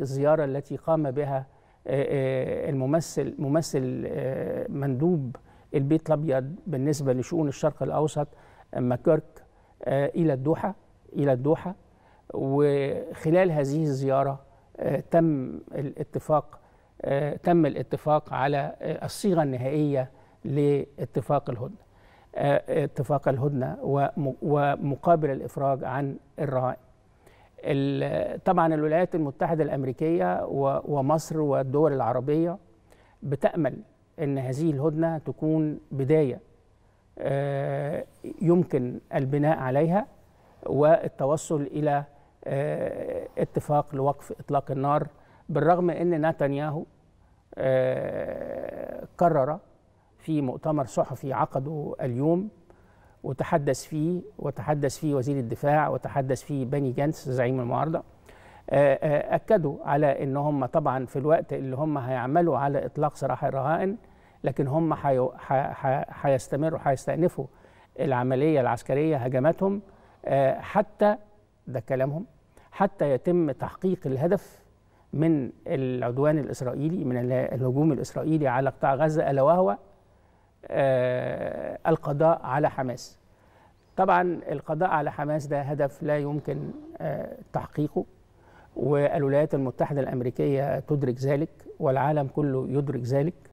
الزيارة التي قام بها آه، آه، الممثل ممثل آه، مندوب البيت الأبيض بالنسبة لشؤون الشرق الأوسط ماكيرك إلى الدوحة إلى الدوحة وخلال هذه الزيارة تم الاتفاق تم الاتفاق على الصيغة النهائية لاتفاق الهدنة اتفاق الهدنة ومقابل الإفراج عن الرهائن طبعا الولايات المتحدة الأمريكية ومصر والدول العربية بتأمل أن هذه الهدنة تكون بداية آه، يمكن البناء عليها والتوصل إلى آه، اتفاق لوقف إطلاق النار بالرغم أن نتنياهو آه، قرر في مؤتمر صحفي عقده اليوم وتحدث فيه وتحدث فيه وزير الدفاع وتحدث فيه بني جانس زعيم المعارضه آه، آه، اكدوا على ان هم طبعا في الوقت اللي هم هيعملوا على اطلاق سراح الرهائن لكن هم هيستمروا هيستأنفوا العمليه العسكريه هجماتهم آه، حتى ده كلامهم حتى يتم تحقيق الهدف من العدوان الاسرائيلي من الهجوم الاسرائيلي على قطاع غزه الا وهو آه، القضاء على حماس طبعا القضاء على حماس ده هدف لا يمكن آه، تحقيقه والولايات المتحدة الأمريكية تدرك ذلك والعالم كله يدرك ذلك